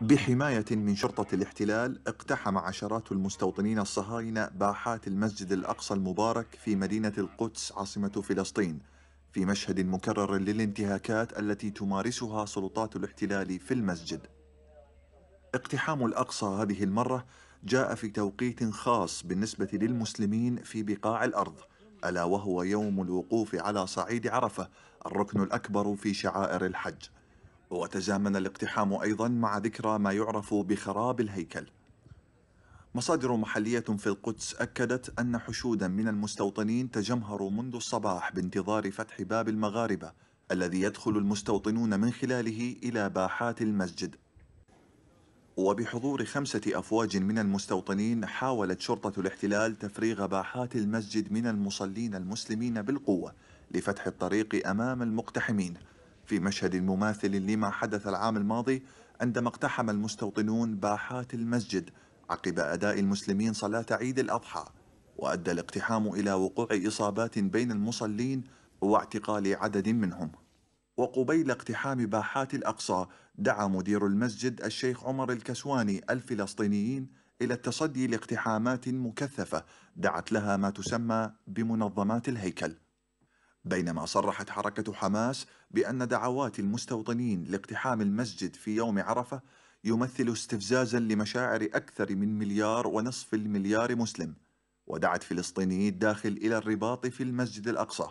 بحماية من شرطة الاحتلال اقتحم عشرات المستوطنين الصهاينة باحات المسجد الأقصى المبارك في مدينة القدس عاصمة فلسطين في مشهد مكرر للانتهاكات التي تمارسها سلطات الاحتلال في المسجد اقتحام الأقصى هذه المرة جاء في توقيت خاص بالنسبة للمسلمين في بقاع الأرض ألا وهو يوم الوقوف على صعيد عرفة الركن الأكبر في شعائر الحج وتزامن الاقتحام أيضا مع ذكرى ما يعرف بخراب الهيكل مصادر محلية في القدس أكدت أن حشودا من المستوطنين تجمهروا منذ الصباح بانتظار فتح باب المغاربة الذي يدخل المستوطنون من خلاله إلى باحات المسجد وبحضور خمسة أفواج من المستوطنين حاولت شرطة الاحتلال تفريغ باحات المسجد من المصلين المسلمين بالقوة لفتح الطريق أمام المقتحمين في مشهد مماثل لما حدث العام الماضي عندما اقتحم المستوطنون باحات المسجد عقب أداء المسلمين صلاة عيد الأضحى وأدى الاقتحام إلى وقوع إصابات بين المصلين واعتقال عدد منهم وقبيل اقتحام باحات الأقصى دعا مدير المسجد الشيخ عمر الكسواني الفلسطينيين إلى التصدي لاقتحامات مكثفة دعت لها ما تسمى بمنظمات الهيكل بينما صرحت حركة حماس بأن دعوات المستوطنين لاقتحام المسجد في يوم عرفة يمثل استفزازا لمشاعر أكثر من مليار ونصف المليار مسلم ودعت فلسطيني الداخل إلى الرباط في المسجد الأقصى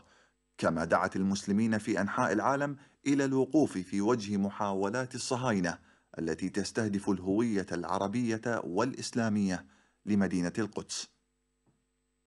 كما دعت المسلمين في أنحاء العالم إلى الوقوف في وجه محاولات الصهاينة التي تستهدف الهوية العربية والإسلامية لمدينة القدس